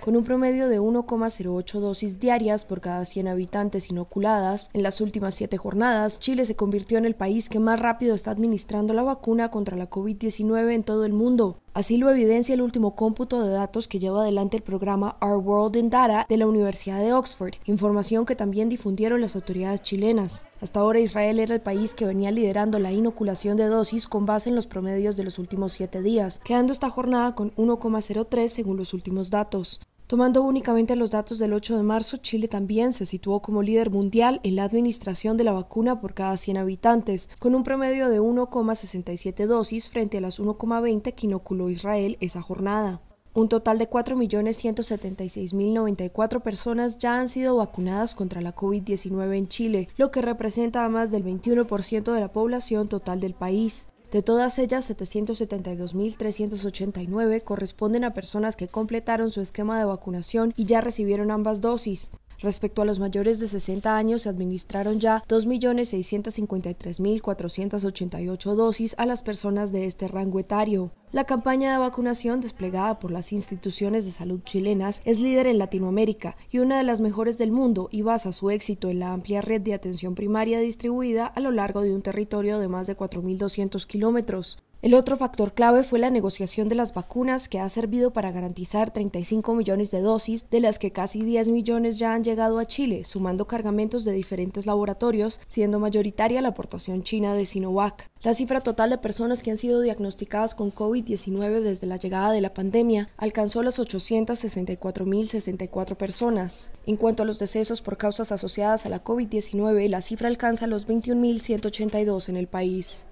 con un promedio de 1,08 dosis diarias por cada 100 habitantes inoculadas. En las últimas siete jornadas, Chile se convirtió en el país que más rápido está administrando la vacuna contra la COVID-19 en todo el mundo. Así lo evidencia el último cómputo de datos que lleva adelante el programa Our World in Data de la Universidad de Oxford, información que también difundieron las autoridades chilenas. Hasta ahora Israel era el país que venía liderando la inoculación de dosis con base en los promedios de los últimos siete días, quedando esta jornada con 1,03 según los últimos datos. Tomando únicamente los datos del 8 de marzo, Chile también se situó como líder mundial en la administración de la vacuna por cada 100 habitantes, con un promedio de 1,67 dosis frente a las 1,20 que inoculó Israel esa jornada. Un total de 4.176.094 personas ya han sido vacunadas contra la COVID-19 en Chile, lo que representa a más del 21% de la población total del país. De todas ellas, 772.389 corresponden a personas que completaron su esquema de vacunación y ya recibieron ambas dosis. Respecto a los mayores de 60 años, se administraron ya 2.653.488 dosis a las personas de este rango etario. La campaña de vacunación desplegada por las instituciones de salud chilenas es líder en Latinoamérica y una de las mejores del mundo y basa su éxito en la amplia red de atención primaria distribuida a lo largo de un territorio de más de 4.200 kilómetros. El otro factor clave fue la negociación de las vacunas que ha servido para garantizar 35 millones de dosis, de las que casi 10 millones ya han llegado a Chile, sumando cargamentos de diferentes laboratorios, siendo mayoritaria la aportación china de Sinovac. La cifra total de personas que han sido diagnosticadas con COVID-19 desde la llegada de la pandemia alcanzó las 864.064 personas. En cuanto a los decesos por causas asociadas a la COVID-19, la cifra alcanza los 21.182 en el país.